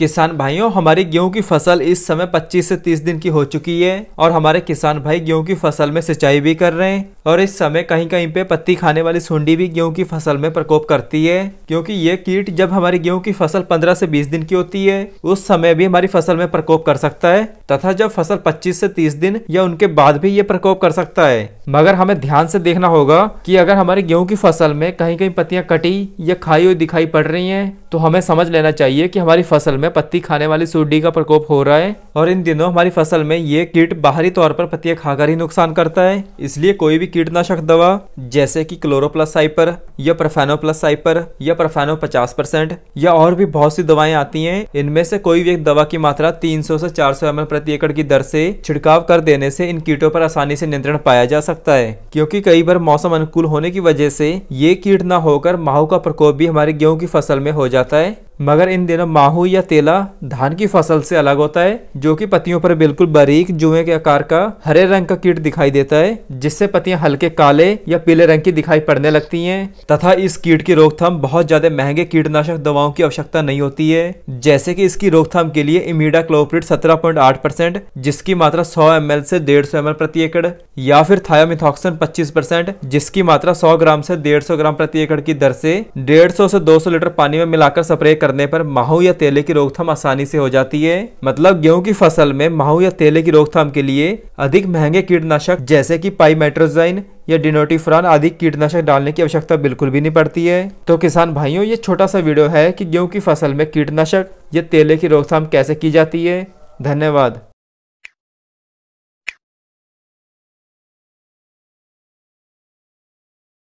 किसान भाइयों हमारी गेहूं की फसल इस समय 25 से 30 दिन की हो चुकी है और हमारे किसान भाई गेहूं की फसल में सिंचाई भी कर रहे हैं और इस समय कहीं कहीं पे पत्ती खाने वाली सुंडी भी गेहूं की फसल में प्रकोप करती है क्योंकि ये कीट जब हमारी गेहूं की फसल 15 से 20 दिन की होती है उस समय भी हमारी फसल में प्रकोप कर सकता है तथा जब फसल पच्चीस से तीस दिन या उनके बाद भी ये प्रकोप कर सकता है मगर हमें ध्यान से देखना होगा कि अगर हमारे गेहूं की फसल में कहीं कहीं पत्तियां कटी या खाई हुई दिखाई पड़ रही हैं तो हमें समझ लेना चाहिए कि हमारी फसल में पत्ती खाने वाली सूडी का प्रकोप हो रहा है और इन दिनों हमारी फसल में ये कीट बाहरी तौर पर पत्तियां खाकर ही नुकसान करता है इसलिए कोई भी कीटनाशक दवा जैसे की क्लोरोप्लस साइपर या प्रफेनो प्लस साइपर या प्रफेनो पचास परसेंट या और भी बहुत सी दवाएं आती है इनमें से कोई भी एक दवा की मात्रा सौ से चार सौ प्रति एकड़ की दर से छिड़काव कर देने से इन कीटों पर आसानी से नियंत्रण पाया जा सकता सकता है क्योंकि कई बार मौसम अनुकूल होने की वजह से ये कीट न होकर माहू का प्रकोप भी हमारे गेहूं की फसल में हो जाता है मगर इन दिनों माहू या तेला धान की फसल से अलग होता है जो कि पत्तियों पर बिल्कुल बारीक जुए के आकार का हरे रंग का कीट दिखाई देता है जिससे पत्तियां हल्के काले या पीले रंग की दिखाई पड़ने लगती हैं तथा इस कीट की रोकथाम बहुत ज्यादा महंगे कीटनाशक दवाओं की आवश्यकता नहीं होती है जैसे की इसकी रोकथाम के लिए इमीडा क्लोप्रिट सत्रह जिसकी मात्रा सौ एम से डेढ़ सौ प्रति एकड़ या फिर थायामिथॉक्सन पच्चीस जिसकी मात्रा सौ ग्राम से डेढ़ ग्राम प्रति एकड़ की दर से डेढ़ से दो लीटर पानी में मिलाकर स्प्रे कर करने पर माहू या तेले की रोकथाम आसानी से हो जाती है मतलब गेहूं की फसल में माहू या तेले की रोकथाम के लिए अधिक महंगे कीटनाशक जैसे कि पाईमेट्रोजाइन या डिनोटिफ्रान आदि कीटनाशक डालने की आवश्यकता बिल्कुल भी नहीं पड़ती है तो किसान भाइयों ये छोटा सा वीडियो है कि गेहूं की फसल में कीटनाशक या तेले की रोकथाम कैसे की जाती है धन्यवाद